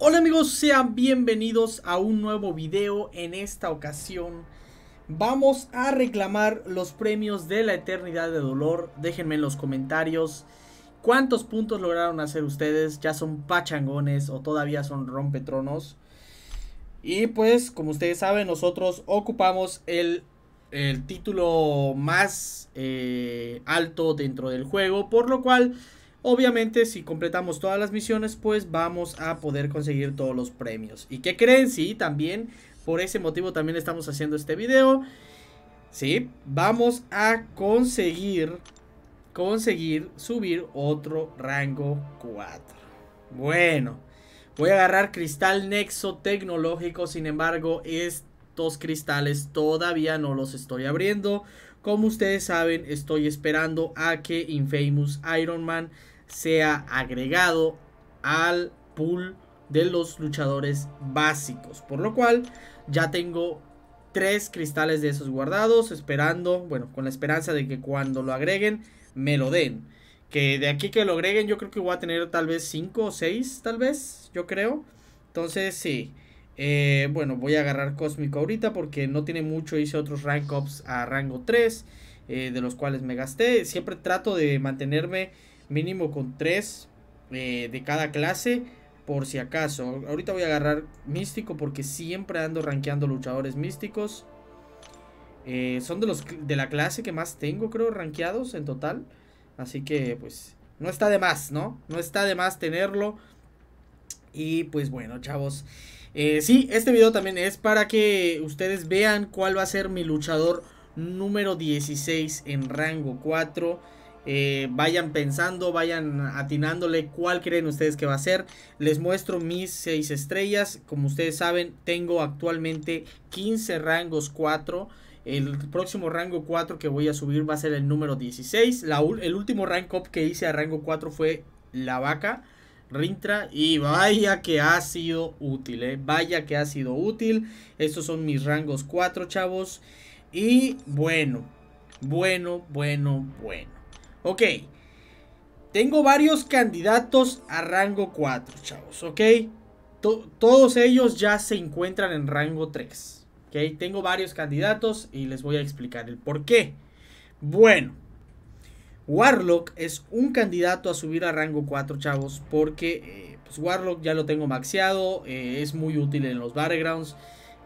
Hola amigos, sean bienvenidos a un nuevo video. En esta ocasión vamos a reclamar los premios de la Eternidad de Dolor. Déjenme en los comentarios cuántos puntos lograron hacer ustedes. Ya son pachangones o todavía son rompetronos. Y pues, como ustedes saben, nosotros ocupamos el, el título más eh, alto dentro del juego. Por lo cual Obviamente, si completamos todas las misiones, pues vamos a poder conseguir todos los premios. ¿Y qué creen? Sí, también, por ese motivo también estamos haciendo este video. Sí, vamos a conseguir, conseguir subir otro rango 4. Bueno, voy a agarrar cristal nexo tecnológico, sin embargo, estos cristales todavía no los estoy abriendo. Como ustedes saben, estoy esperando a que Infamous Iron Man sea agregado al pool de los luchadores básicos. Por lo cual, ya tengo tres cristales de esos guardados, esperando, bueno, con la esperanza de que cuando lo agreguen, me lo den. Que de aquí que lo agreguen, yo creo que voy a tener tal vez 5 o 6, tal vez, yo creo. Entonces, sí. Eh, bueno, voy a agarrar Cósmico ahorita porque no tiene mucho. Hice otros rank ups a rango 3, eh, de los cuales me gasté. Siempre trato de mantenerme mínimo con 3 eh, de cada clase, por si acaso. Ahorita voy a agarrar Místico porque siempre ando rankeando luchadores místicos. son de, los, de la clase que más tengo, creo, rankeados en total. Así que, pues, no está de más, ¿no? No está de más tenerlo. Y pues bueno, chavos. Eh, sí, este video también es para que ustedes vean cuál va a ser mi luchador número 16 en rango 4. Eh, vayan pensando, vayan atinándole cuál creen ustedes que va a ser. Les muestro mis 6 estrellas. Como ustedes saben, tengo actualmente 15 rangos 4. El próximo rango 4 que voy a subir va a ser el número 16. el último rank up que hice a rango 4 fue la vaca. Rintra y vaya que ha sido útil, eh, vaya que ha sido útil. Estos son mis rangos 4, chavos. Y bueno, bueno, bueno, bueno. Ok, tengo varios candidatos a rango 4, chavos, ok. todos ellos ya se encuentran en rango 3. Ok, tengo varios candidatos y les voy a explicar el por qué. Bueno. Warlock es un candidato a subir a rango 4, chavos, porque eh, pues, Warlock ya lo tengo maxeado, eh, es muy útil en los battlegrounds,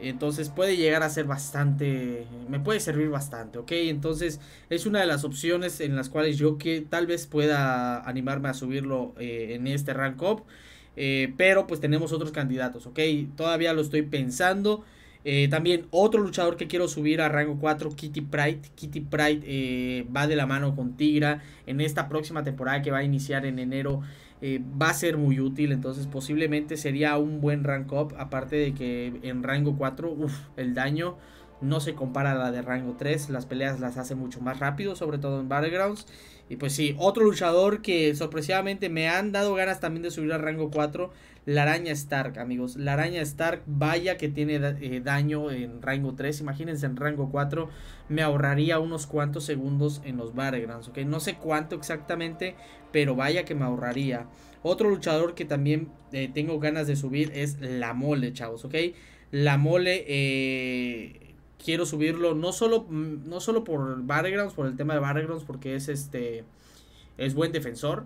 entonces puede llegar a ser bastante, me puede servir bastante, ¿ok? Entonces es una de las opciones en las cuales yo que tal vez pueda animarme a subirlo eh, en este rank up, pero pues tenemos otros candidatos, ¿ok? Todavía lo estoy pensando. Eh, también otro luchador que quiero subir a rango 4, Kitty Pride. Kitty Pride eh, va de la mano con Tigra. En esta próxima temporada que va a iniciar en enero eh, va a ser muy útil. Entonces posiblemente sería un buen rank up. Aparte de que en rango 4, uff, el daño no se compara a la de rango 3, las peleas las hace mucho más rápido, sobre todo en Battlegrounds. Y pues sí, otro luchador que sorpresivamente me han dado ganas también de subir al rango 4, la araña Stark, amigos. La araña Stark, vaya que tiene eh, daño en rango 3, imagínense en rango 4, me ahorraría unos cuantos segundos en los Battlegrounds, ¿ok? No sé cuánto exactamente, pero vaya que me ahorraría. Otro luchador que también eh, tengo ganas de subir es la mole, chavos, ¿ok? La mole, eh quiero subirlo no solo, no solo por Battlegrounds, por el tema de backgrounds porque es este es buen defensor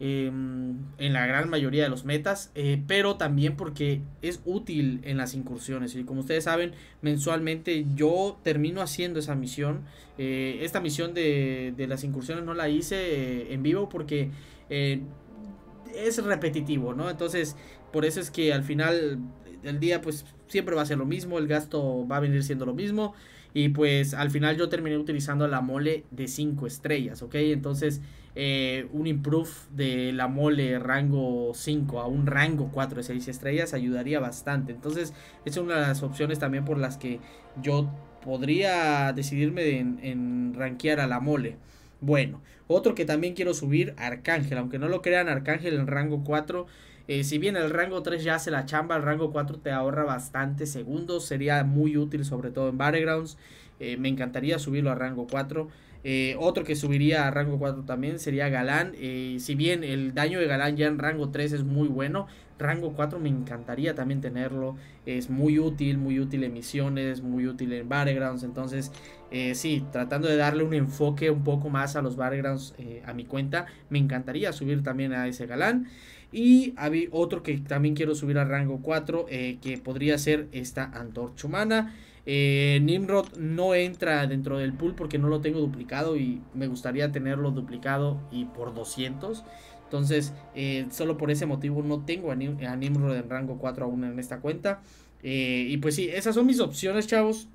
em, en la gran mayoría de los metas, eh, pero también porque es útil en las incursiones. Y como ustedes saben, mensualmente yo termino haciendo esa misión. Eh, esta misión de, de, las incursiones no la hice eh, en vivo porque es repetitivo, ¿no? Entonces, por eso es que al final el día pues siempre va a ser lo mismo, el gasto va a venir siendo lo mismo y pues al final yo terminé utilizando la mole de 5 estrellas, ¿ok? Entonces eh, un improve de la mole rango 5 a un rango 4 de 6 estrellas ayudaría bastante. Entonces es una de las opciones también por las que yo podría decidirme en, en rankear a la mole. Bueno, otro que también quiero subir, Arcángel, aunque no lo crean, Arcángel en rango 4 eh, si bien el rango 3 ya hace la chamba, el rango 4 te ahorra bastantes segundos. Sería muy útil, sobre todo en Battlegrounds. Eh, me encantaría subirlo a rango 4. Eh, otro que subiría a rango 4 también sería Galán. si bien el daño de Galán ya en rango 3 es muy bueno, Rango 4 me encantaría también tenerlo. Es muy útil, muy útil en misiones, muy útil en battlegrounds. Entonces, eh, sí, tratando de darle un enfoque un poco más a los battlegrounds eh, a mi cuenta, me encantaría subir también a ese galán. Y había otro que también quiero subir a rango 4, eh, que podría ser esta antorcha humana. Eh, Nimrod no entra dentro del pool porque no lo tengo duplicado y me gustaría tenerlo duplicado y por 200. Entonces, eh, solo por ese motivo no tengo a, Nimrod en rango 4 aún en esta cuenta. Eh, y pues sí, esas son mis opciones, chavos.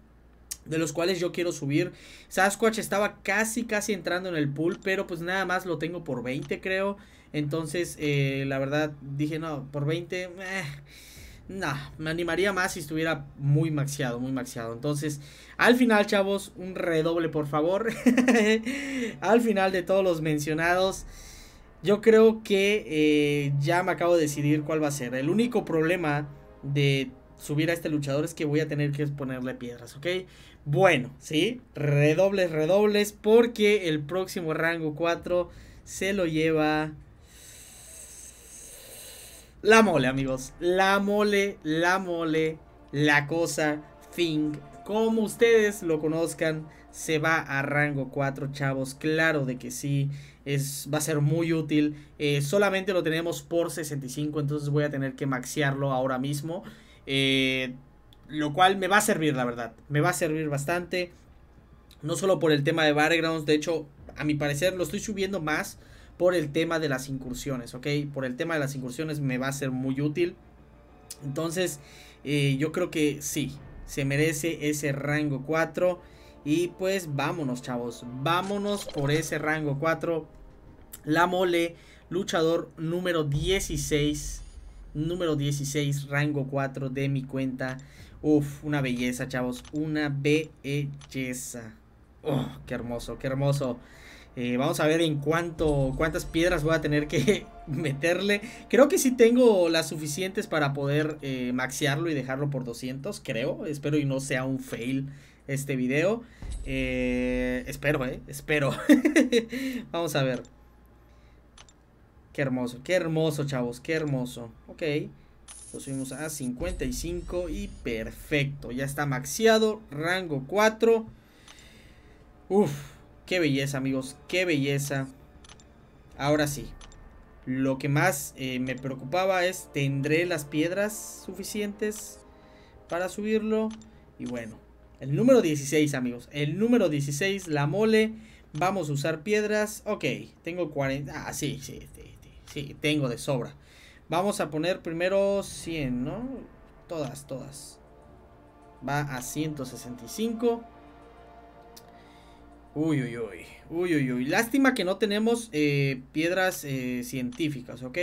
De los cuales yo quiero subir. Sasquatch estaba casi, casi entrando en el pool. Pero pues nada más lo tengo por 20, creo. Entonces, la verdad, dije, no, por 20. Nah, me animaría más si estuviera muy maxiado, muy maxiado. Entonces, al final, chavos, un redoble, por favor. al final de todos los mencionados, yo creo que eh, ya me acabo de decidir cuál va a ser. El único problema de subir a este luchador es que voy a tener que ponerle piedras, ¿ok? Bueno, ¿sí? Redobles, redobles, porque el próximo rango 4 se lo lleva... La mole, amigos. La mole, la mole, la cosa, thing Como ustedes lo conozcan, se va a rango 4, chavos. Claro de que sí. Es, va a ser muy útil. Eh, solamente lo tenemos por 65, entonces voy a tener que maxearlo ahora mismo. Eh, lo cual me va a servir, la verdad. Me va a servir bastante. No solo por el tema de backgrounds. de hecho, a mi parecer lo estoy subiendo más por el tema de las incursiones, ¿ok? Por el tema de las incursiones me va a ser muy útil. Entonces, eh, yo creo que sí, se merece ese rango 4. Y pues vámonos, chavos. Vámonos por ese rango 4. La mole, luchador número 16. Número 16, rango 4 de mi cuenta. Uf, una belleza, chavos. Una belleza. Oh, qué hermoso, qué hermoso. Eh, vamos a ver en cuánto, cuántas piedras voy a tener que meterle. Creo que si tengo las suficientes para poder eh, maxearlo y dejarlo por 200, creo. Espero y no sea un fail este video. Eh, espero, eh, espero. vamos a ver. Qué hermoso, qué hermoso, chavos, qué hermoso. Ok, lo subimos a 55 y perfecto. Ya está maxiado, rango 4. Uf, Qué belleza, amigos. Qué belleza. Ahora sí. Lo que más eh, me preocupaba es, ¿tendré las piedras suficientes para subirlo? Y bueno, el número 16, amigos. El número 16, la mole. Vamos a usar piedras. Ok, tengo 40. Ah, sí, sí, sí, sí, tengo de sobra. Vamos a poner primero 100, ¿no? Todas, todas. Va a 165. Uy, uy, uy. Uy, uy, uy. Lástima que no tenemos eh, piedras eh, científicas, ¿ok?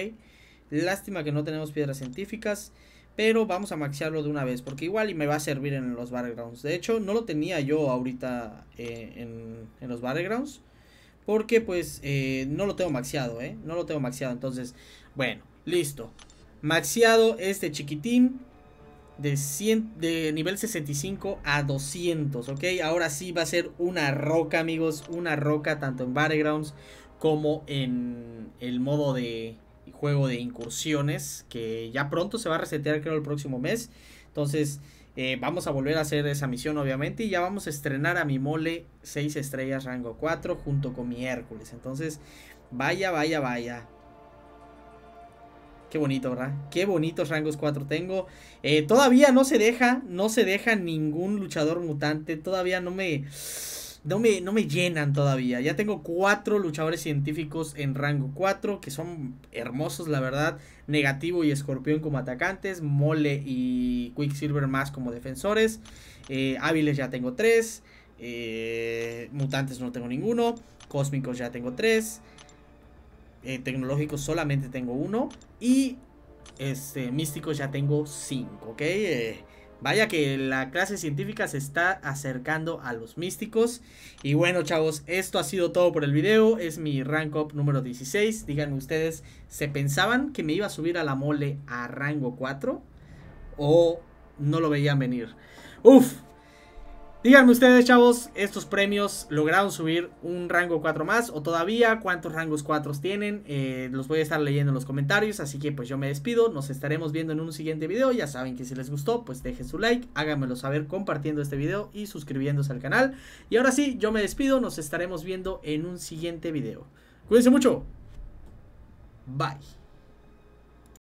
Lástima que no tenemos piedras científicas. Pero vamos a maxearlo de una vez. Porque igual y me va a servir en los backgrounds, De hecho, no lo tenía yo ahorita eh, en, los backgrounds, Porque pues no lo tengo maxeado, ¿eh? No lo tengo maxeado. Entonces, bueno, listo. Maxiado este chiquitín de, nivel 65 a 200, ¿ok? Ahora sí va a ser una roca, amigos, una roca tanto en Battlegrounds como en el modo de juego de incursiones, que ya pronto se va a resetear, creo, el próximo mes. Entonces, eh, vamos a volver a hacer esa misión, obviamente, y ya vamos a estrenar a mi mole 6 estrellas rango 4 junto con mi Hércules. Entonces, vaya, vaya, vaya. Qué bonito, ¿verdad? Qué bonitos rangos 4 tengo. Eh, todavía no se deja, no se deja ningún luchador mutante. Todavía no me, no me, no me llenan todavía. Ya tengo 4 luchadores científicos en rango 4, que son hermosos, la verdad. Negativo y Escorpión como atacantes. Mole y Quicksilver más como defensores. Eh, hábiles ya tengo 3. Eh, mutantes no tengo ninguno. Cósmicos ya tengo 3. Eh, tecnológico solamente tengo uno. Y este, místico ya tengo cinco, ¿ok? Eh, vaya que la clase científica se está acercando a los místicos. Y bueno, chavos, esto ha sido todo por el video. Es mi rank up número 16. Díganme ustedes, ¿se pensaban que me iba a subir a la mole a rango 4? ¿O no lo veían venir? Uf, Díganme ustedes, chavos, ¿estos premios lograron subir un rango 4 más o todavía? ¿Cuántos rangos 4 tienen? Eh, los voy a estar leyendo en los comentarios, así que pues yo me despido. Nos estaremos viendo en un siguiente video. Ya saben que si les gustó, pues dejen su like, háganmelo saber compartiendo este video y suscribiéndose al canal. Y ahora sí, yo me despido. Nos estaremos viendo en un siguiente video. Cuídense mucho. Bye.